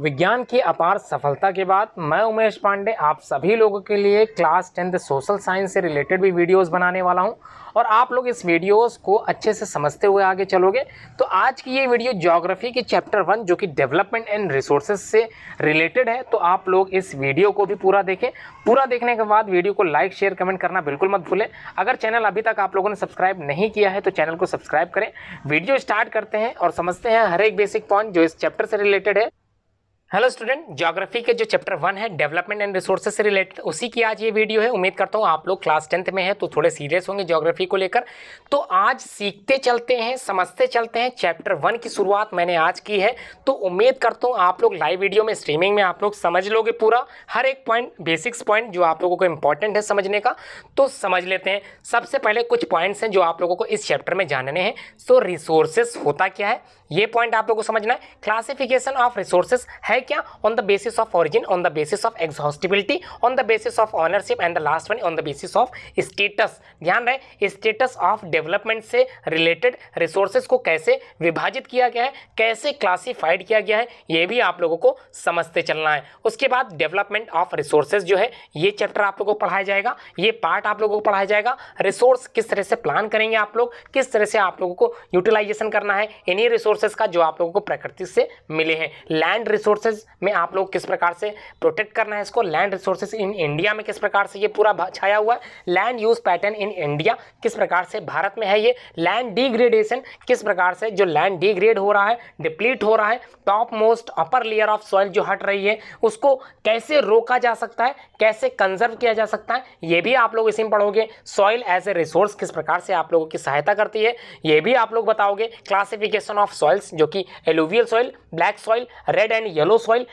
विज्ञान की अपार सफलता के बाद मैं उमेश पांडे आप सभी लोगों के लिए क्लास टेंथ सोशल साइंस से रिलेटेड भी वीडियोस बनाने वाला हूं और आप लोग इस वीडियोस को अच्छे से समझते हुए आगे चलोगे तो आज की ये वीडियो ज्योग्राफी के चैप्टर वन जो कि डेवलपमेंट एंड रिसोर्सेज से रिलेटेड है तो आप लोग इस वीडियो को भी पूरा देखें पूरा देखने के बाद वीडियो को लाइक शेयर कमेंट करना बिल्कुल मत भूलें अगर चैनल अभी तक आप लोगों ने सब्सक्राइब नहीं किया है तो चैनल को सब्सक्राइब करें वीडियो स्टार्ट करते हैं और समझते हैं हर एक बेसिक पॉइंट जो इस चैप्टर से रिलेटेड है हेलो स्टूडेंट ज्योग्राफी के जो चैप्टर वन है डेवलपमेंट एंड रिसोर्सेस से रिलेटेड उसी की आज ये वीडियो है उम्मीद करता हूँ आप लोग क्लास टेंथ में हैं तो थोड़े सीरियस होंगे ज्योग्राफी को लेकर तो आज सीखते चलते हैं समझते चलते हैं चैप्टर वन की शुरुआत मैंने आज की है तो उम्मीद करता हूँ आप लोग लाइव वीडियो में स्ट्रीमिंग में आप लोग समझ लोगे पूरा हर एक पॉइंट बेसिक्स पॉइंट जो आप लोगों को इंपॉर्टेंट है समझने का तो समझ लेते हैं सबसे पहले कुछ पॉइंट्स हैं जो आप लोगों को इस चैप्टर में जानने हैं सो रिसोर्सेस होता क्या है ये पॉइंट आप लोगों को समझना है क्लासिफिकेशन ऑफ रिसोर्सेस है है क्या on the basis of origin on the basis of exhaustibility on the basis of ownership and the last one on the basis of status ध्यान रहे स्टेटस ऑफ डेवलपमेंट से रिलेटेड रिसोर्सेज को कैसे विभाजित किया गया है कैसे क्लासीफाइड किया गया है ये भी आप लोगों को समझते चलना है उसके बाद डेवलपमेंट ऑफ रिसोर्सेज जो है ये चैप्टर आप लोगों को पढ़ाया जाएगा ये पार्ट आप लोगों को पढ़ाया जाएगा रिसोर्स किस तरह से प्लान करेंगे आप लोग किस तरह से आप लोगों को यूटिलाइजेशन करना है इन्हीं रिसोर्सेज का जो आप लोगों को प्रकृति से मिले हैं लैंड रिसोर्सेज रिसोर्सेज में आप लोग किस प्रकार से प्रोटेक्ट करना है इसको लैंड रिसोर्सेज इन इंडिया में किस प्रकार से ये पूरा छाया हुआ है land use pattern in India किस प्रकार से भारत में है ये लैंड डिग्रेडेशन किस प्रकार से जो लैंड डिग्रेड हो रहा है डिप्लीट हो रहा है top most upper layer of soil जो हट रही है उसको कैसे रोका जा सकता है कैसे कंजर्व किया जा सकता है ये भी आप लोग इसी में पढ़ोगे सॉइल एज ए रिसोर्स किस प्रकार से आप लोगों की सहायता करती है ये भी आप लोग बताओगे क्लासिफिकेशन ऑफ सॉइल्स जो कि alluvial soil black soil red and yellow yellow soil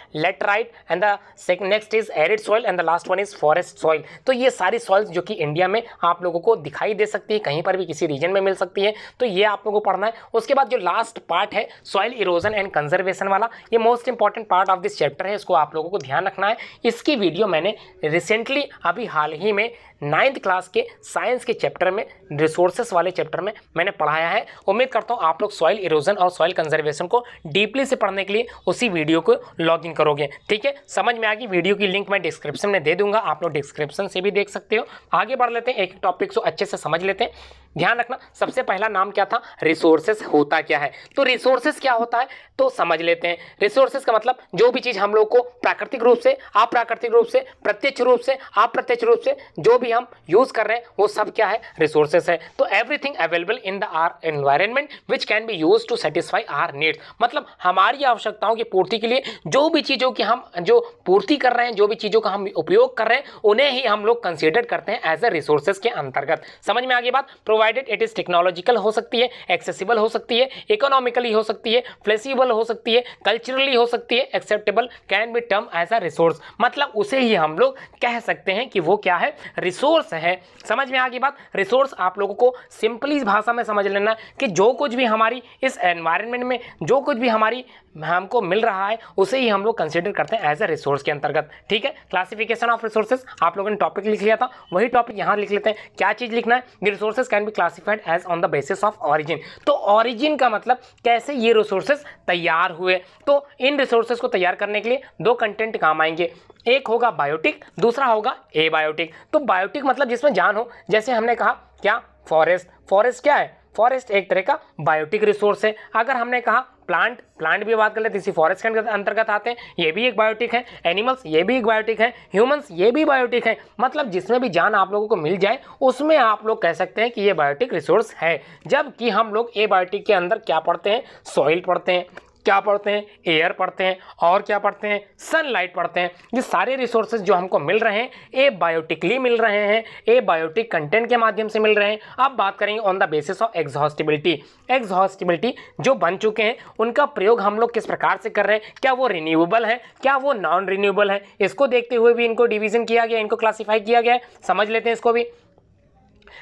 right and the next is arid soil and the last one is forest soil तो ये सारी सॉइल्स जो कि इंडिया में आप लोगों को दिखाई दे सकती है कहीं पर भी किसी रीजन में मिल सकती है तो ये आप लोगों को पढ़ना है उसके बाद जो लास्ट पार्ट है सॉइल इरोजन एंड कंजर्वेशन वाला ये most important part of this chapter है इसको आप लोगों को ध्यान रखना है इसकी वीडियो मैंने रिसेंटली अभी हाल ही में नाइन्थ क्लास के साइंस के चैप्टर में रिसोर्सेस वाले चैप्टर में मैंने पढ़ाया है उम्मीद करता हूँ आप लोग सॉइल इरोजन और सॉइल कंजर्वेशन को डीपली से पढ़ने के लिए उसी वीडियो को लॉग इन करोगे ठीक है समझ में आ गई वीडियो की लिंक मैं डिस्क्रिप्शन में दे दूंगा आप लोग डिस्क्रिप्शन से भी देख सकते हो आगे बढ़ लेते हैं एक टॉपिक को अच्छे से समझ लेते हैं ध्यान रखना सबसे पहला नाम क्या था रिसोर्सेस होता क्या है तो रिसोर्सेस क्या होता है तो समझ लेते हैं रिसोर्सेस का मतलब जो भी चीज़ हम लोग को प्राकृतिक रूप से अप्राकृतिक रूप से प्रत्यक्ष रूप से अप्रत्यक्ष रूप से जो भी हम यूज़ कर रहे हैं वो सब क्या है रिसोर्सेस है तो everything available in the our environment which can be use to satisfy our needs मतलब हमारी आवश्यकताओं की पूर्ति के लिए जो भी चीज़ों की हम जो पूर्ति कर रहे हैं जो भी चीज़ों का हम उपयोग कर रहे हैं उन्हें ही हम लोग कंसिडर करते हैं एज ए रिसोर्सेस के अंतर्गत समझ में आगे बात प्रोवाइडेड इट इज़ टेक्नोलॉजिकल हो सकती है एक्सेसिबल हो सकती है इकोनॉमिकली हो सकती है फ्लेक्सीबल हो सकती है कल्चरली हो सकती है acceptable can be term as a resource मतलब उसे ही हम लोग कह सकते हैं कि वो क्या है रिसोर्स है समझ में आ गई बात रिसोर्स आप लोगों को सिंपली भाषा में समझ लेना कि जो कुछ भी हमारी इस एनवायरमेंट में जो कुछ भी हमारी हमको मिल रहा है उसे ही हम लोग कंसिडर करते हैं एज ए रिसोर्स के अंतर्गत ठीक है क्लासिफिकेशन ऑफ रिसोर्सेज आप लोगों ने टॉपिक लिख लिया था वही टॉपिक यहाँ लिख लेते हैं क्या चीज़ लिखना है resources can be classified as on the basis of origin तो ऑरिजिन का मतलब कैसे ये रिसोर्सेज तैयार हुए तो इन रिसोर्सेज को तैयार करने के लिए दो कंटेंट काम आएंगे एक होगा बायोटिक दूसरा होगा ए बायोटिक तो बायोटिक मतलब जिसमें जान हो जैसे हमने कहा क्या फॉरेस्ट फॉरेस्ट क्या है फॉरेस्ट एक तरह का बायोटिक रिसोर्स है अगर हमने कहा प्लांट प्लांट भी बात कर लेते इसी फॉरेस्ट के अंतर्गत आते हैं ये भी एक बायोटिक है एनिमल्स ये भी एक बायोटिक है ह्यूमंस ये भी बायोटिक है मतलब जिसमें भी जान आप लोगों को मिल जाए उसमें आप लोग कह सकते हैं कि ये बायोटिक रिसोर्स है जबकि हम लोग ए बायोटिक के अंदर क्या पढ़ते हैं सॉइल पढ़ते हैं क्या पढ़ते हैं एयर पढ़ते हैं और क्या पढ़ते हैं सनलाइट पढ़ते हैं ये सारे रिसोर्सेज जो हमको मिल रहे हैं ए बायोटिकली मिल रहे हैं ए बायोटिक कंटेंट के माध्यम से मिल रहे हैं अब बात करेंगे on the basis of exhaustibility exhaustibility जो बन चुके हैं उनका प्रयोग हम लोग किस प्रकार से कर रहे हैं क्या वो रिन्यूएबल है क्या वो नॉन रिन्यूएबल है इसको देखते हुए भी इनको डिविजन किया गया इनको क्लासीफाई किया गया है समझ लेते हैं इसको भी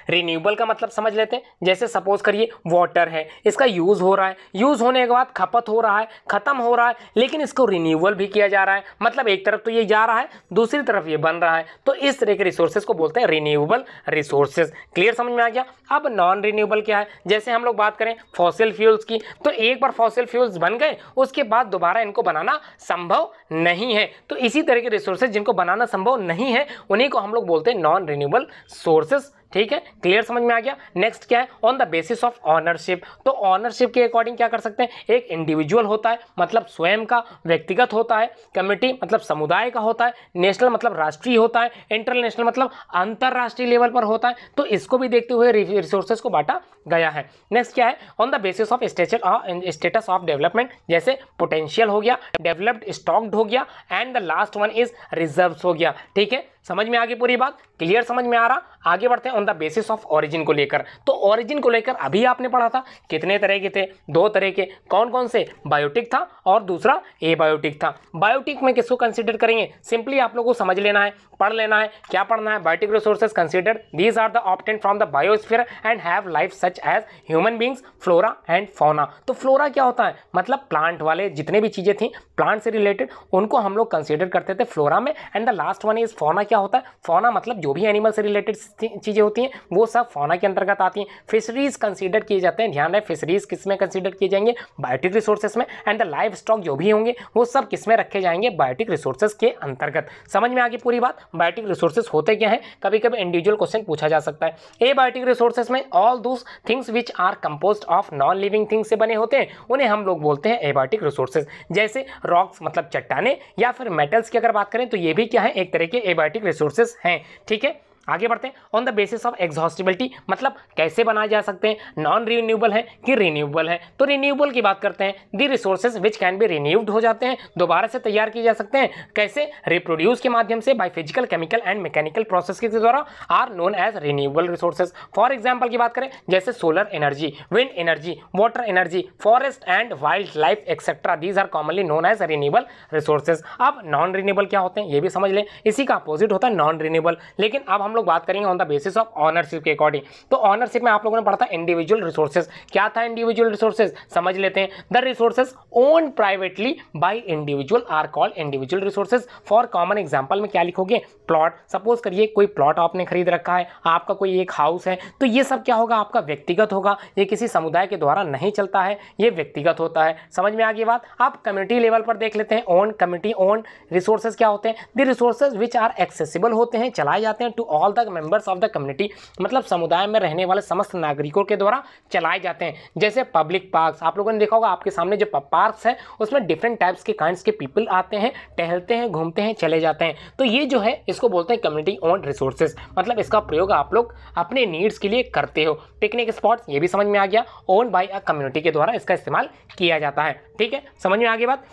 रिन्यूएबल का मतलब समझ लेते हैं जैसे सपोज करिए वाटर है इसका यूज़ हो रहा है यूज़ होने के बाद खपत हो रहा है ख़त्म हो रहा है लेकिन इसको रिन्यूएबल भी किया जा रहा है मतलब एक तरफ तो ये जा रहा है दूसरी तरफ ये बन रहा है तो इस तरह के रिसोर्सेज को बोलते हैं रिन्यूएबल रिसोर्सेज क्लियर समझ में आ गया अब नॉन रिन्यूएबल क्या है जैसे हम लोग बात करें फॉसिल फ्यूल्स की तो एक बार फॉसिल फ्यूल्स बन गए उसके बाद दोबारा इनको बनाना संभव नहीं है तो इसी तरह के रिसोर्सेज जिनको बनाना संभव नहीं है उन्हीं को हम लोग बोलते हैं नॉन रिन्यूएबल सोर्सेस ठीक है क्लियर समझ में आ गया नेक्स्ट क्या है on the basis of ownership तो ऑनरशिप के अकॉर्डिंग क्या कर सकते हैं एक इंडिविजुअल होता है मतलब स्वयं का व्यक्तिगत होता है कमेटी मतलब समुदाय का होता है नेशनल मतलब राष्ट्रीय होता है इंटरनेशनल मतलब अंतर्राष्ट्रीय लेवल पर होता है तो इसको भी देखते हुए रिसोर्सेज को बांटा गया है नेक्स्ट क्या है on the basis of status of development जैसे पोटेंशियल हो गया डेवलप्ड स्टॉक्ड हो गया and the last one is reserve हो गया ठीक है समझ में आ गई पूरी बात क्लियर समझ में आ रहा आगे बढ़ते हैं on the basis of origin को लेकर तो ऑरिजिन को लेकर अभी आपने पढ़ा था कितने तरह के थे दो तरह के कौन कौन से बायोटिक था और दूसरा ए बायोटिक था बायोटिक में किसको कंसिडर करेंगे सिंपली आप लोग को समझ लेना है पढ़ लेना है क्या पढ़ना है biotic resources consider these are the obtained from the biosphere and have life such as human beings flora and fauna तो फ्लोरा क्या होता है मतलब प्लांट वाले जितने भी चीज़ें थी प्लांट से रिलेटेड उनको हम लोग कंसिडर करते थे फ्लोरा में and the last one is fauna क्या क्या होता है फौना मतलब जो भी एनिमल से रिलेटेड चीज़ें होती हैं वो सब फौना के अंतर्गत आती हैं फिशरीज कंसिडर किए जाते हैं ध्यान रहे फिशरीज किस में कंसिडर किए जाएंगे बायोटिक रिसोर्सेज में एंड द लाइफ स्टॉक जो भी होंगे वो सब किस में रखे जाएंगे बायोटिक रिसोर्सेज के अंतर्गत समझ में आगे पूरी बात बायोटिक रिसोर्सेज होते क्या हैं कभी कभी इंडिविजुअल क्वेश्चन पूछा जा सकता है ए बायोटिक रिसोर्सेज में all those things which are compose of non living things से बने होते हैं उन्हें हम लोग बोलते हैं एबायोटिक रिसोर्सेज जैसे रॉक्स मतलब चट्टाने या फिर मेटल्स की अगर बात करें तो ये भी क्या है एक तरह के एबायोटिक रिसोर्सेज हैं ठीक है आगे बढ़ते हैं on the basis of exhaustibility मतलब कैसे बनाए जा सकते हैं नॉन रिन्यूएबल है कि रिन्यूएबल है तो रिन्यूएबल की बात करते हैं the resources which can be renewed हो जाते हैं दोबारा से तैयार किए जा सकते हैं कैसे रिप्रोड्यूस के माध्यम से by physical chemical and mechanical process के द्वारा are known as renewable resources for example की बात करें जैसे solar energy wind energy water energy forest and wild life etcetera these are commonly known as renewable resources अब non renewable क्या होते हैं ये भी समझ लें इसी का अपोजिट होता है नॉन रिन्यूएबल लेकिन अब हम लोग बात करेंगे on the basis of ownership के अकॉर्डिंग तो ऑनरशिप में आप लोगों ने पढ़ा था इंडिविजुअल रिसोर्सेज क्या था इंडिविजुअल रिसोर्सेज समझ लेते हैं the resources owned privately by individual are called individual resources for common example में क्या लिखोगे प्लॉट सपोज करिए कोई प्लॉट आपने खरीद रखा है आपका कोई एक हाउस है तो ये सब क्या होगा आपका व्यक्तिगत होगा ये किसी समुदाय के द्वारा नहीं चलता है ये व्यक्तिगत होता है समझ में आ गई बात आप कम्युनिटी लेवल पर देख लेते हैं ओन कम्युनिटी ओन रिसोर्सेज क्या होते हैं the resources which are accessible होते हैं चलाए जाते हैं to all all the members of the community मतलब समुदाय में रहने वाले समस्त नागरिकों के द्वारा चलाए जाते हैं जैसे पब्लिक पार्क्स आप लोगों ने देखा होगा आपके सामने जो पार्क्स हैं उसमें डिफरेंट टाइप्स के काइंड के पीपल आते हैं टहलते हैं घूमते हैं चले जाते हैं तो ये जो है इसको बोलते हैं कम्युनिटी ओन रिसोर्सेज मतलब इसका प्रयोग आप लोग अपने नीड्स के लिए करते हो पिकनिक स्पॉट्स ये भी समझ में आ गया ओन बाई अ कम्युनिटी के द्वारा इसका इस्तेमाल किया जाता है ठीक है समझ में आगे बात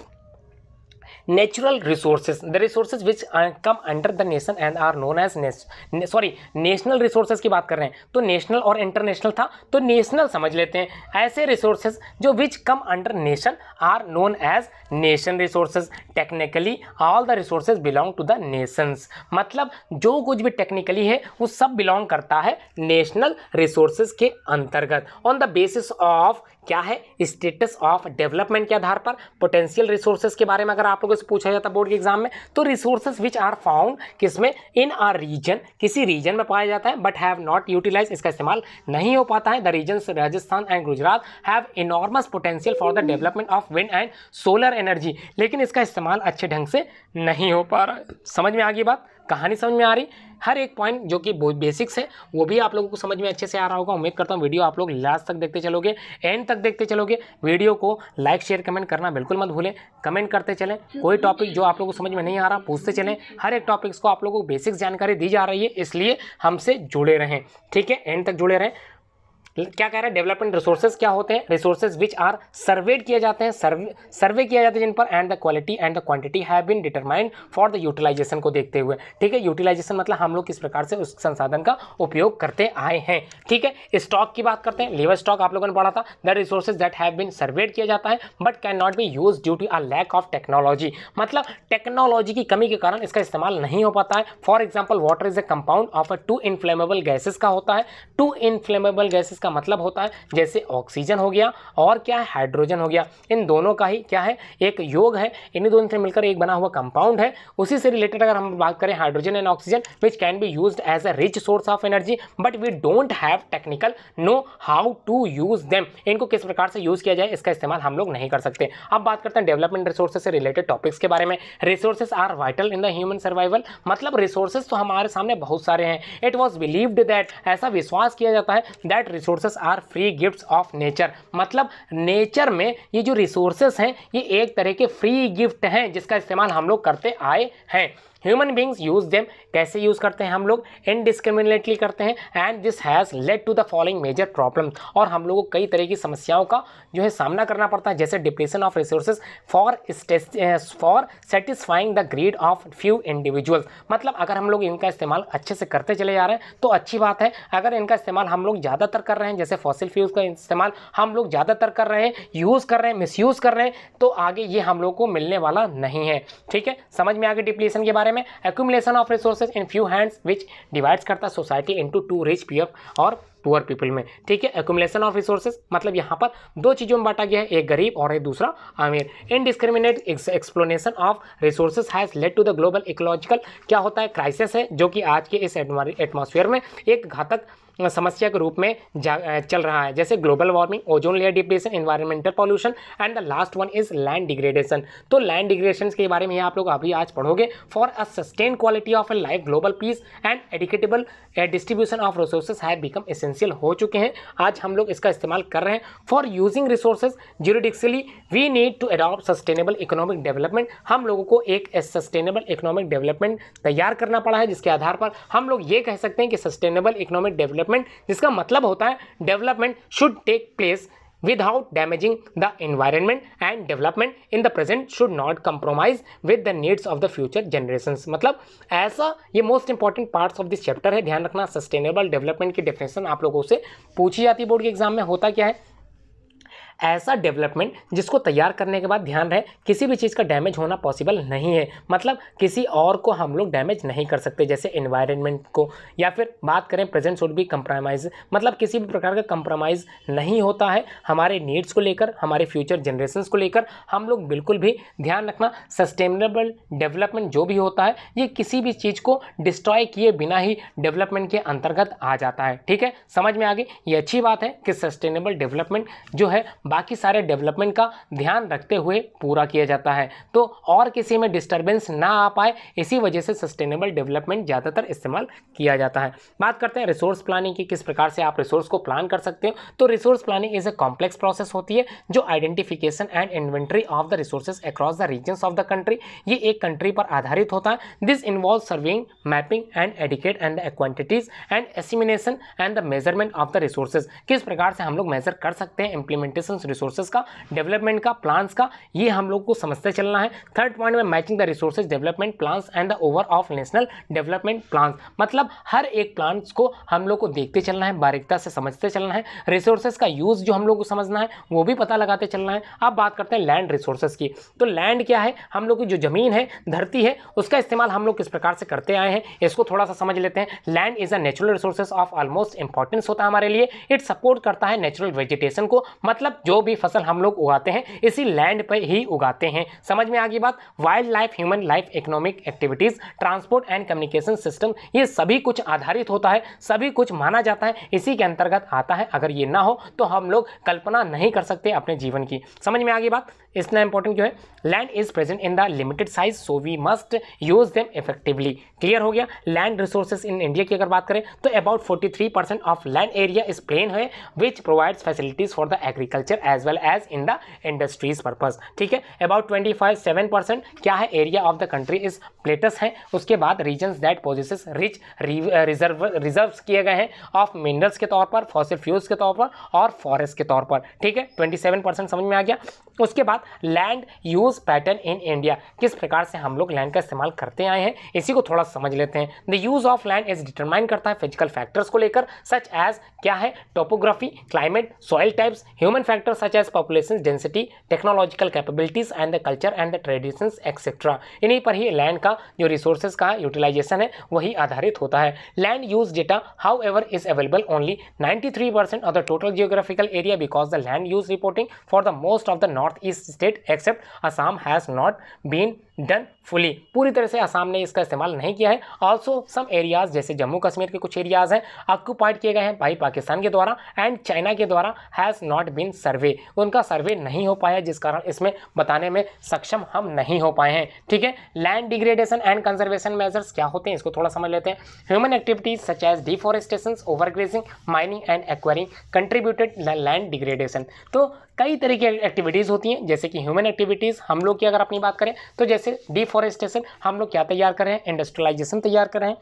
resources the resources which come under the nation and are known as ने सॉरी नेशनल रिसोर्सेज की बात कर रहे हैं तो नेशनल और इंटरनेशनल था तो नेशनल समझ लेते हैं ऐसे रिसोर्सेज जो which come under nation are known as nation resources technically all the resources belong to the nations मतलब जो कुछ भी टेक्निकली है वो सब बिलोंग करता है नेशनल रिसोर्सेज के अंतर्गत ऑन द बेसिस ऑफ क्या है स्टेटस ऑफ डेवलपमेंट के आधार पर पोटेंशियल रिसोर्सेज के बारे में अगर आप लोग को से पूछा जाता बोर्ड के एग्जाम में तो रिसोर्सेज विच आर फाउंड किसमें इन आर रीजन किसी रीजन में पाया जाता है बट हैव नॉट यूटिलाइज इसका इस्तेमाल नहीं हो पाता है the region Rajasthan and Gujarat have enormous potential for the development of wind and solar energy लेकिन इसका इस्तेमाल अच्छे ढंग से नहीं हो पा रहा समझ में आ गई बात कहानी समझ में आ रही हर एक पॉइंट जो कि बेसिक्स है वो भी आप लोगों को समझ में अच्छे से आ रहा होगा उम्मीद करता हूँ वीडियो आप लोग लास्ट तक देखते चलोगे एंड तक देखते चलोगे वीडियो को लाइक शेयर कमेंट करना बिल्कुल मत भूलें कमेंट करते चलें कोई टॉपिक जो आप लोगों को समझ में नहीं आ रहा पूछते चलें हर एक टॉपिक्स को आप लोगों को बेसिक्स जानकारी दी जा रही है इसलिए हमसे जुड़े रहें ठीक है एंड तक जुड़े रहें क्या कह रहा है डेवलपमेंट रिसोर्सेज क्या होते हैं रिसोर्सेज विच आर सर्वेड किए जाते हैं सर्वे सर्वे किया जाता है जिन पर and the quality and the quantity have been determined for the utilization को देखते हुए ठीक है यूटिलाइजेशन मतलब हम लोग किस प्रकार से उस संसाधन का उपयोग करते आए हैं ठीक है स्टॉक की बात करते हैं लेबर स्टॉक आप लोगों ने पढ़ा था the resources that have been surveyed किया जाता है but can not be use due to a lack of technology मतलब टेक्नोलॉजी की कमी के कारण इसका इस्तेमाल नहीं हो पाता है for example water is a compound of a two inflammable gases का होता है टू इन्फ्लेमेबल गैसेज इसका मतलब होता है जैसे ऑक्सीजन हो गया और क्या है हाइड्रोजन हो गया इन दोनों का ही क्या है एक योग है इन्हीं दोनों से मिलकर एक बना हुआ कंपाउंड है उसी से रिलेटेड अगर हम बात करें hydrogen and oxygen which can be use as a rich source of energy but we don't have technical know how to use them इनको किस प्रकार से यूज़ किया जाए इसका इस्तेमाल हम लोग नहीं कर सकते अब बात करते हैं डेवलपमेंट रिसोर्सेज से रिलेटेड टॉपिक्स के बारे में resources are vital in the human survival मतलब रिसोर्सेज तो हमारे सामने बहुत सारे हैं इट वॉज बिलीव्ड दैट ऐसा विश्वास किया जाता है that resource resources are free gifts of nature मतलब नेचर में ये जो रिसोर्सेस हैं ये एक तरह के फ्री गिफ्ट हैं जिसका इस्तेमाल हम लोग करते आए हैं ह्यूमन बींग्स यूज देम कैसे यूज़ करते हैं हम लोग इनडिस्क्रिमिनेटली करते हैं and this has led to the following major problem और हम लोगों को कई तरह की समस्याओं का जो है सामना करना पड़ता है जैसे depression of resources for for satisfying the greed of few individuals मतलब अगर हम लोग इनका इस्तेमाल अच्छे से करते चले जा रहे हैं तो अच्छी बात है अगर इनका इस्तेमाल हम लोग ज़्यादातर कर रहे हैं जैसे फॉसिल फ्यूज का इस्तेमाल हम लोग ज़्यादातर कर रहे हैं यूज़ कर रहे हैं मिसयूज़ कर रहे हैं तो आगे ये हम लोग को मिलने वाला नहीं है ठीक है समझ में आगे डिप्लेशन के बारे में में accumulation of resources in few hands which divides करता सोसाइटी इंटू टू रिच पीएफ और पुअर पीपल में ठीक है एकुमुलेशन ऑफ रिसोर्सेज मतलब यहाँ पर दो चीज़ों में बांटा गया है एक गरीब और एक दूसरा अमीर indiscriminate exploitation of resources has led to the global ecological क्या होता है क्राइसिस है जो कि आज के इस एटमोसफेयर में एक घातक समस्या के रूप में चल रहा है जैसे global warming ozone layer depression environmental pollution and the last one is land degradation तो लैंड डिग्रेडेशन के बारे में आप लोग अभी आज पढ़ोगे for a sustain quality of a life global peace and equitable distribution of resources have become essence essential हो चुके हैं आज हम लोग इसका इस्तेमाल कर रहे हैं for using resources judiciously we need to adopt sustainable economic development हम लोगों को एक सस्टेनेबल इकोनॉमिक डेवलपमेंट तैयार करना पड़ा है जिसके आधार पर हम लोग ये कह सकते हैं कि सस्टेनेबल इकोनॉमिक डेवलपमेंट जिसका मतलब होता है development should take place without damaging the environment and development in the present should not compromise with the needs of the future generation मतलब ऐसा ये most important part of this chapter है ध्यान रखना सस्टेनेबल डेवलपमेंट की definition आप लोगों से पूछी जाती है बोर्ड के एग्जाम में होता क्या है ऐसा डेवलपमेंट जिसको तैयार करने के बाद ध्यान रहे किसी भी चीज़ का डैमेज होना पॉसिबल नहीं है मतलब किसी और को हम लोग डैमेज नहीं कर सकते जैसे इन्वायरमेंट को या फिर बात करें प्रेजेंट शुड भी कंप्रोमाइज मतलब किसी भी प्रकार का कंप्रोमाइज़ नहीं होता है हमारे नीड्स को लेकर हमारे फ्यूचर जनरेशन को लेकर हम लोग बिल्कुल भी ध्यान रखना सस्टेनेबल डेवलपमेंट जो भी होता है ये किसी भी चीज़ को डिस्ट्रॉय किए बिना ही डेवलपमेंट के अंतर्गत आ जाता है ठीक है समझ में आ गई ये अच्छी बात है कि सस्टेनेबल डेवलपमेंट जो है बाकी सारे डेवलपमेंट का ध्यान रखते हुए पूरा किया जाता है तो और किसी में डिस्टर्बेंस ना आ पाए इसी वजह से सस्टेनेबल डेवलपमेंट ज़्यादातर इस्तेमाल किया जाता है बात करते हैं रिसोर्स प्लानिंग की किस प्रकार से आप रिसोर्स को प्लान कर सकते हो तो resource planning is a complex process होती है जो identification and inventory of the resources across the region of the country ये एक कंट्री पर आधारित होता है this involve serving mapping and adequate and the quantities and estimation and the measurement of the resources किस प्रकार से हम लोग मेजर कर सकते हैं इंप्लीमेंटेशन पर्सन रिसोर्सेज का डेवलपमेंट का प्लान्स का ये हम लोग को समझते चलना है थर्ड पॉइंट में matching the resources development plans and the over of national development plans मतलब हर एक प्लान्स को हम लोग को देखते चलना है बारीकता से समझते चलना है रिसोर्सेज का यूज़ जो हम लोग को समझना है वो भी पता लगाते चलना है अब बात करते हैं लैंड रिसोर्सेज की तो लैंड क्या है हम लोग की जो ज़मीन है धरती है उसका इस्तेमाल हम लोग किस प्रकार से करते आए हैं इसको थोड़ा सा समझ लेते हैं land is a natural resources of almost importance होता है हमारे लिए इट सपोर्ट करता है नेचुरल वेजिटेशन को मतलब जो भी फसल हम लोग उगाते हैं इसी लैंड पर ही उगाते हैं समझ में आ गई बात wild life human life economic activities transport and communication system ये सभी कुछ आधारित होता है सभी कुछ माना जाता है इसी के अंतर्गत आता है अगर ये ना हो तो हम लोग कल्पना नहीं कर सकते अपने जीवन की समझ में आ गई बात इतना इंपॉर्टेंट क्यों है land is present in the limited size so we must use them effectively clear हो गया लैंड रिसोर्सेज इन इंडिया की अगर बात करें तो about 43 percent of land area is plain है which provides facilities for the agriculture agriculture as well as in the industries purpose ठीक है about twenty five seven percent क्या है area of the country is plateaus है उसके बाद region that possess rich reserve reserve किए गए हैं ऑफ मिनरल्स के तौर पर फॉसिल फ्यूल्स के तौर पर और फॉरेस्ट के तौर पर ठीक है ट्वेंटी सेवन परसेंट समझ में आ गया उसके बाद land use pattern in India किस प्रकार से हम लोग लैंड का इस्तेमाल करते आए हैं इसी को थोड़ा समझ लेते हैं the use of land is determine करता है फिजिकल फैक्टर्स को लेकर सच एज क्या है topography climate soil types human factor factors such as population density, technological capabilities and the culture and the traditions etc. इन्हीं पर ही लैंड का जो रिसोर्सेज का यूटिलाइजेशन है वही आधारित होता है land use data however is available only 93 percent of the total geographical area because the land use reporting for the most of the north east state except Assam has not been done fully पूरी तरह से आसाम ने इसका इस्तेमाल नहीं किया है also some areas जैसे जम्मू कश्मीर के कुछ एरियाज हैं ऑक्यूपाइड किए गए हैं भाई पाकिस्तान के द्वारा एंड चाइना के द्वारा हैज़ नॉट बीन सर्वे उनका सर्वे नहीं हो पाया जिस कारण इसमें बताने में सक्षम हम नहीं हो पाए हैं ठीक है land degradation and conservation measures क्या होते हैं इसको थोड़ा समझ लेते हैं human activities such as deforestation overgrazing mining and quarrying contributed land degradation तो कई तरह की एक्टिविटीज़ होती हैं जैसे कि ह्यूमन एक्टिविटीज़ हम लोग की अगर अपनी बात करें तो जैसे डिफॉरेस्टेशन हम लोग क्या तैयार कर रहे हैं इंडस्ट्रियलाइजेशन तैयार कर रहे हैं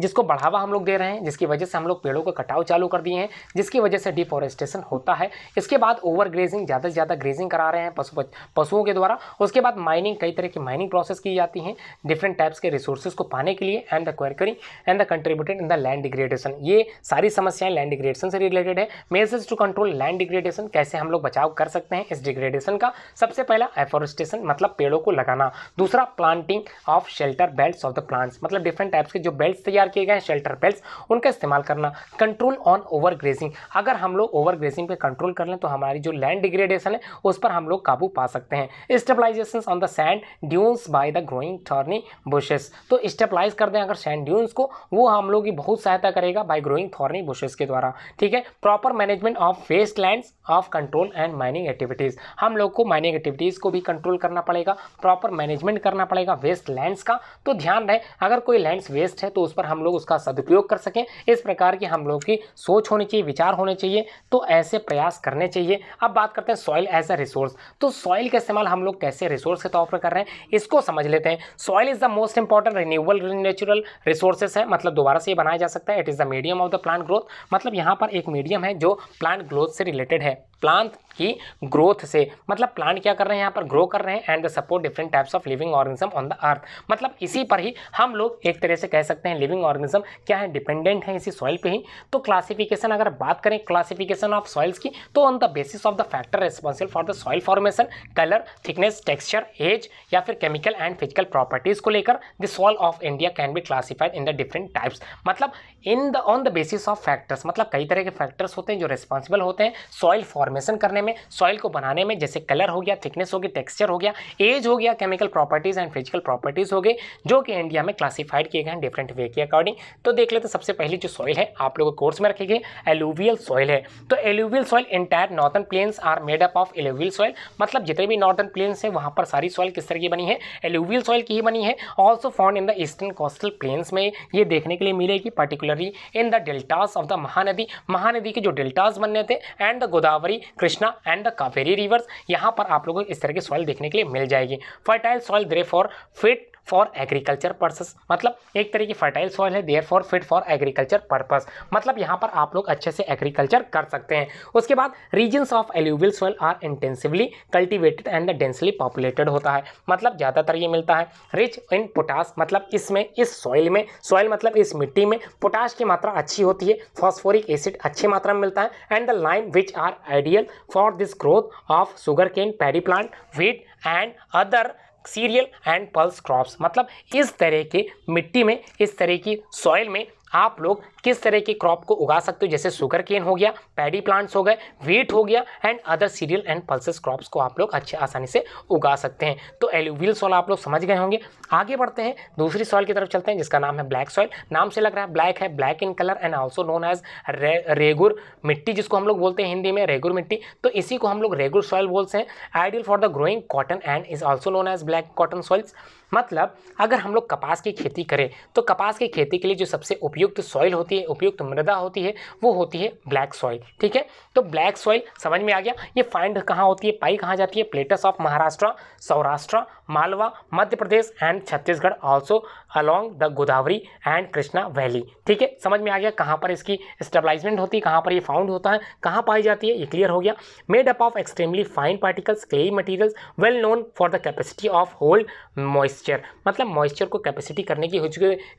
जिसको बढ़ावा हम लोग दे रहे हैं जिसकी वजह से हम लोग पेड़ों का कटाव चालू कर दिए हैं जिसकी वजह से डिफॉरेस्टेशन होता है इसके बाद ओवर ग्रेजिंग ज़्यादा से ज़्यादा ग्रेजिंग करा रहे हैं पशु पशुओं के द्वारा उसके बाद माइनिंग कई तरह की माइनिंग प्रोसेस की जाती है डिफरेंट टाइप्स के रिसोर्सेज को पाने के लिए and the quarrying and the contributed in the land degradation ये सारी समस्याएं लैंड डिग्रेडेशन से रिलेटेड है measures to control land degradation कैसे हम लोग बचाव कर सकते हैं इस डिग्रेडेशन का सबसे पहला एफोरेस्टेशन मतलब पेड़ों को लगाना दूसरा planting of shelter belt of the plants मतलब डिफरेंट टाइप्स के जो बेल्ट तैयार तैयार किए गए हैं शेल्टर पेल्स उनका इस्तेमाल करना कंट्रोल ऑन ओवर ग्रेजिंग अगर हम लोग ओवर ग्रेजिंग पर कंट्रोल कर लें तो हमारी जो लैंड डिग्रेडेशन है उस पर हम लोग काबू पा सकते हैं stabilization on the sand dunes by the growing thorny bushes तो स्टेबलाइज कर दें अगर सैंड ड्यून्स को वो हम लोग की बहुत सहायता करेगा बाय ग्रोइंग थॉर्नी बुशेस के द्वारा ठीक है proper management of waste land of control and mining activities हम लोग को माइनिंग एक्टिविटीज़ को भी कंट्रोल करना पड़ेगा प्रॉपर मैनेजमेंट करना पड़ेगा वेस्ट लैंड्स का तो ध्यान रहे अगर कोई लैंड्स वेस्ट है तो उस पर हम लोग उसका सदुपयोग कर सकें इस प्रकार की हम लोग की सोच होनी चाहिए विचार होने चाहिए तो ऐसे प्रयास करने चाहिए अब बात करते हैं सॉइल एज ए रिसोर्स तो सॉइल का इस्तेमाल हम लोग कैसे रिसोर्स के तौर पर कर रहे हैं इसको समझ लेते हैं soil is the most important renewable natural resources है मतलब दोबारा से ये बनाया जा सकता है it is the medium of the plant growth मतलब यहाँ पर एक मीडियम है जो प्लांट ग्रोथ से रिलेटेड है प्लांट की ग्रोथ से मतलब प्लांट क्या कर रहे हैं यहाँ पर ग्रो कर रहे हैं and support different types of living organism on the earth मतलब इसी पर ही हम लोग एक तरह से कह सकते हैं लिविंग ऑर्गेनिज्म क्या है डिपेंडेंट है इसी सॉइल पे ही तो क्लासिफिकेशन अगर बात करें क्लासिफिकेशन ऑफ सॉइल्स की तो on the basis of the factor responsible for the soil formation colour thickness texture age या फिर केमिकल एंड फिजिकल प्रॉपर्टीज को लेकर the soil of India can be classified in the different types मतलब in the on the basis of factors मतलब कई तरह के factors होते हैं जो रिस्पॉन्सिबल होते हैं सॉइल फॉर्मेशन करने में सॉइल को बनाने में जैसे कलर हो गया थिकनेस हो गई टेक्सचर हो गया एज हो गया chemical properties and physical properties हो गई जो कि इंडिया में क्लासिफाइड किए गए हैं डिफरेंट वे किया अकॉर्डिंग तो देख लेते सबसे पहले जो सॉइल है आप लोगों कोर्स में रखेंगे एलुवियल सॉइल है तो alluvial soil entire northern plains are made up of alluvial soil मतलब जितने भी नॉर्थन प्लेन्स हैं वहाँ पर सारी सॉइल किस तरह की बनी है एलुवियल सॉइल की ही बनी है also found in the eastern coastal plains में ये देखने के लिए मिलेगी particularly in the deltas of the Mahanadi Mahanadi के जो डेल्टास बनने थे and the Godavari Krishna and the Kaveri rivers यहाँ पर आप लोगों को इस तरह की सॉइल देखने के लिए मिल जाएगी fertile soil they for fit for agriculture purpose मतलब एक तरह की फर्टाइल सॉइल है there for fit for agriculture purpose मतलब यहाँ पर आप लोग अच्छे से एग्रीकल्चर कर सकते हैं उसके बाद रीजन्स ऑफ एल्यूबल soil are intensively cultivated and densely populated होता है मतलब ज़्यादातर ये मिलता है रिच इन पोटास मतलब इसमें इस सॉइल में सॉइल मतलब इस मिट्टी में पोटास की मात्रा अच्छी होती है फॉस्फोरिक एसिड अच्छी मात्रा में मिलता है and the lime which are ideal for this growth of sugarcane paddy plant wheat and other cereal and pulse crops मतलब इस तरह के मिट्टी में इस तरह की सॉइल में आप लोग किस तरह की क्रॉप को उगा सकते हो जैसे शुगर केन हो गया पैडी प्लांट्स हो गए वीट हो गया and other cereal and pulses crops को आप लोग अच्छे आसानी से उगा सकते हैं तो एलुविल सॉल आप लोग समझ गए होंगे आगे बढ़ते हैं दूसरी सॉइल की तरफ चलते हैं जिसका नाम है ब्लैक सॉइल नाम से लग रहा है ब्लैक है black in colour and also known as रे, रेगुर मिट्टी जिसको हम लोग बोलते हैं हिंदी में रेगुर मिट्टी तो इसी को हम लोग रेगुर सॉइल बोलते हैं ideal for the growing cotton and is also known as black cotton soils मतलब अगर हम लोग कपास की खेती करें तो कपास की खेती के लिए जो सबसे उपयुक्त सॉइल होती है उपयुक्त मृदा होती है वो होती है ब्लैक सॉइल ठीक है तो ब्लैक सॉइल समझ में आ गया ये फाइंड कहाँ होती है पाई कहाँ जाती है plateaus of Maharashtra Saurashtra Malwa Madhya Pradesh and Chhattisgarh also along the Godavari and Krishna valley ठीक है समझ में आ गया कहाँ पर इसकी स्टेबलाइजमेंट होती है कहाँ पर ये फाउंड होता है कहाँ पाई जाती है ये क्लियर हो गया made up of extremely fine particles clayey materials well known for the capacity of hold moisture मतलब मॉइस्चर को कैपेसिटी करने की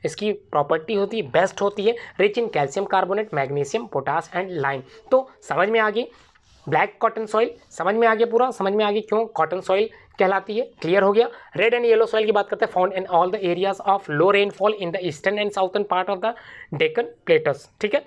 इसकी प्रॉपर्टी होती है बेस्ट होती है rich in calcium carbonate magnesium potash and lime तो समझ में आ गई ब्लैक कॉटन सॉइल समझ में आ गया पूरा समझ में आ गया क्यों कॉटन सॉइल कहलाती है क्लियर हो गया रेड एंड येलो सॉइल की बात करते हैं found in all the areas of low rainfall in the eastern and southern part of the Deccan plateau ठीक है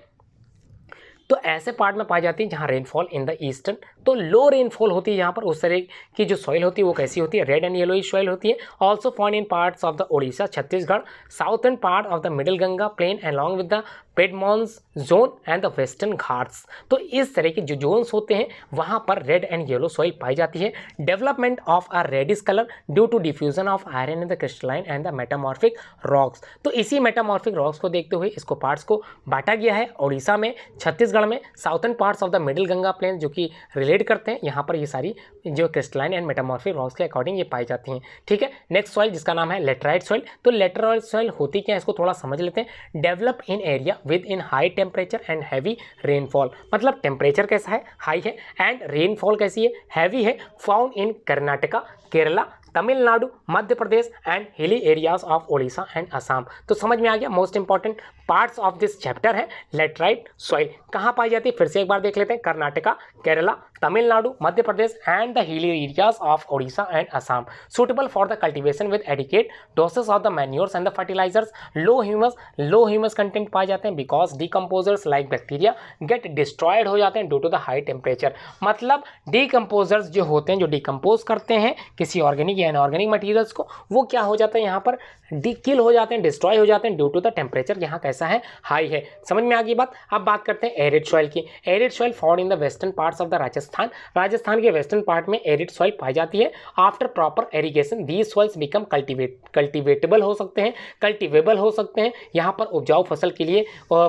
तो ऐसे पार्ट में पाई जाती है जहाँ रेनफॉल इन द ईस्टर्न तो लो रेनफॉल होती है यहाँ पर उस तरह की जो सॉइल होती है वो कैसी होती है रेड एंड येलो सॉइल होती है also found in parts of the Odisha Chhattisgarh southern part of the middle Ganga plain along with the piedmont zone and the western Ghats तो इस तरह के जो जोन्स होते हैं वहाँ पर रेड एंड येलो सॉइल पाई जाती है development of a reddish colour due to diffusion of iron in the crystalline and the metamorphic rocks तो इसी मेटामॉर्फिक रॉक्स को देखते हुए इसको पार्ट्स को बांटा गया है ओडिशा में छत्तीसगढ़ में southern parts of the middle Ganga plain जो कि रिले रेड करते हैं यहाँ पर ये सारी जो क्रिस्टलाइन एंड मेटामॉर्फिक रॉक्स के अकॉर्डिंग ये पाई जाती हैं ठीक है नेक्स्ट सॉइल जिसका नाम है लेटराइट सॉइल तो लेटराइट सॉइल होती क्या है इसको थोड़ा समझ लेते हैं develop in area with in high temperature and heavy rainfall मतलब टेम्परेचर कैसा है हाई है एंड रेनफॉल कैसी है हैवी है found in Karnataka Kerala Tamil Nadu Madhya Pradesh and hilly areas of Odisha and Assam तो समझ में आ गया most important parts of this chapter है लेटराइट सॉइल कहाँ पाई जाती है फिर से एक बार देख लेते हैं Karnataka Kerala Tamil Nadu, Madhya Pradesh and the hilly areas of Odisha and Assam, suitable for the cultivation with adequate doses of the manures and the fertilizers. Low humus, low humus content पाए जाते हैं because decomposers like bacteria get destroyed हो जाते हैं due to the high temperature. मतलब decomposers जो होते हैं जो decompose करते हैं किसी organic या inorganic materials को वो क्या हो जाता है यहाँ पर किल हो जाते हैं डिस्ट्रॉय हो जाते हैं ड्यू टू द टेम्परेचर यहाँ कैसा है हाई है समझ में आ गई बात अब बात करते हैं एरिड सॉइल की arid soil found in the western parts of the Rajasthan Rajasthan Rajasthan के वेस्टर्न पार्ट में एरिड सॉइल पाई जाती है after proper irrigation these soils become cultivate cultivatable हो सकते हैं कल्टिवेबल हो सकते हैं यहाँ पर उपजाऊ फसल के लिए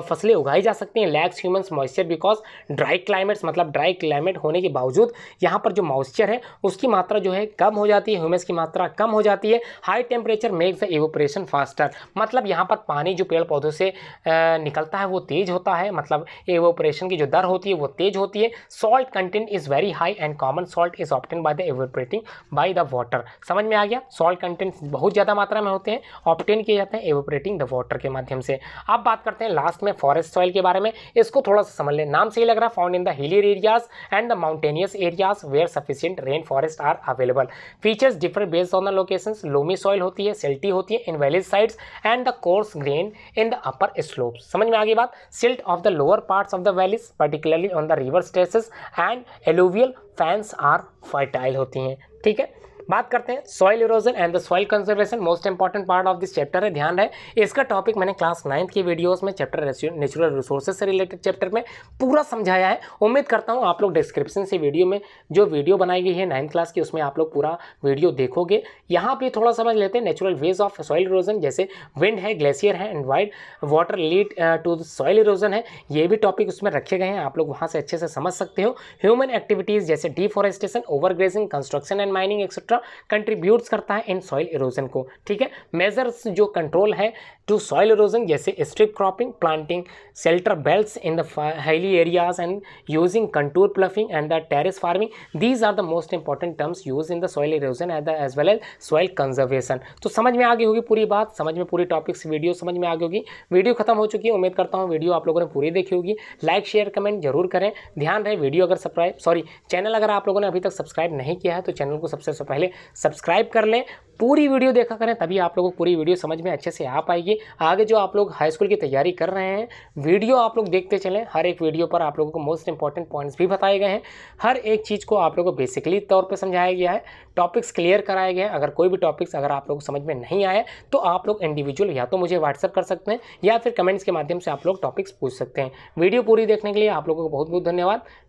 फसलें उगाई जा सकती हैं lacks humans moisture because dry climates मतलब ड्राई क्लाइमेट होने के बावजूद यहाँ पर जो मॉइस्चर है उसकी मात्रा जो है कम हो जाती है ह्यूमस की मात्रा कम हो जाती है high temperature makes the evaporation faster मतलब यहाँ पर पानी जो पेड़ पौधों से निकलता है वो तेज़ होता है मतलब एवोपरेशन की जो दर होती है वो तेज़ होती है salt content is very high and common salt is obtained by the evaporating by the water समझ में आ गया सॉल्ट कंटेंट बहुत ज़्यादा मात्रा में होते हैं ऑप्टेन किए जाते हैं एवोपरेटिंग द water के माध्यम से अब बात करते हैं लास्ट में फॉरेस्ट सॉइल के बारे में इसको थोड़ा सा समझ लें नाम से ही लग रहा है found in the hillier areas and the mountainous areas where sufficient rain forest are available features differ based on the location loamy soil होती है सिल्टी होती है in valleys sides and the coarse grain in the upper slope समझ में आगे बात silt of the lower parts of the valleys particularly on the river स्टेसिस and alluvial fans are fertile होती हैं ठीक है बात करते हैं soil erosion and the soil conservation most important part of this chapter है ध्यान रहे इसका टॉपिक मैंने क्लास नाइन्थ की वीडियोस में चैप्टर नेचुरल रिसोर्सेज से रिलेटेड चैप्टर में पूरा समझाया है उम्मीद करता हूँ आप लोग डिस्क्रिप्शन से वीडियो में जो वीडियो बनाई गई है नाइन्थ क्लास की उसमें आप लोग पूरा वीडियो देखोगे यहाँ पर थोड़ा समझ लेते हैं natural ways of soil erosion जैसे विंड है ग्लेशियर है and wide water lead to soil erosion है ये भी टॉपिक उसमें रखे गए हैं आप लोग वहाँ से अच्छे से समझ सकते हो ह्यूमन एक्टिविटीज़ जैसे deforestation overgrazing construction and mining etcetera etcetera contributes करता है इन सॉइल इरोजन को ठीक है मेजर्स जो कंट्रोल है टू सॉइल इरोजन जैसे strip cropping planting shelter belt in the hilly areas and using contour ploughing and the terrace farming these are the most important terms use in the soil erosion at the as well as soil conservation तो समझ में आगे होगी पूरी बात समझ में पूरी टॉपिक्स वीडियो समझ में आगे होगी वीडियो खत्म हो चुकी है उम्मीद करता हूँ वीडियो आप लोगों ने पूरी देखी होगी लाइक शेयर कमेंट जरूर करें ध्यान रहे वीडियो अगर सब्सक्राइब सॉरी चैनल अगर आप लोगों ने अभी तक सब्सक्राइब नहीं किया है तो चैनल को सबसे पहले पहले सब्सक्राइब कर लें पूरी वीडियो देखा करें तभी आप लोगों को पूरी वीडियो समझ में अच्छे से आ पाएगी आगे जो आप लोग हाई स्कूल की तैयारी कर रहे हैं वीडियो आप लोग देखते चलें हर एक वीडियो पर आप लोगों को मोस्ट इंपॉर्टेंट पॉइंट्स भी बताए गए हैं हर एक चीज़ को आप लोगों को बेसिकली तौर पर समझाया गया है टॉपिक्स क्लियर कराए गए हैं अगर कोई भी टॉपिक्स अगर आप लोग समझ में नहीं आए तो आप लोग इंडिविजुअल या तो मुझे व्हाट्सअप कर सकते हैं या फिर कमेंट्स के माध्यम से आप लोग टॉपिक्स पूछ सकते हैं वीडियो पूरी देखने के लिए आप लोगों को बहुत बहुत धन्यवाद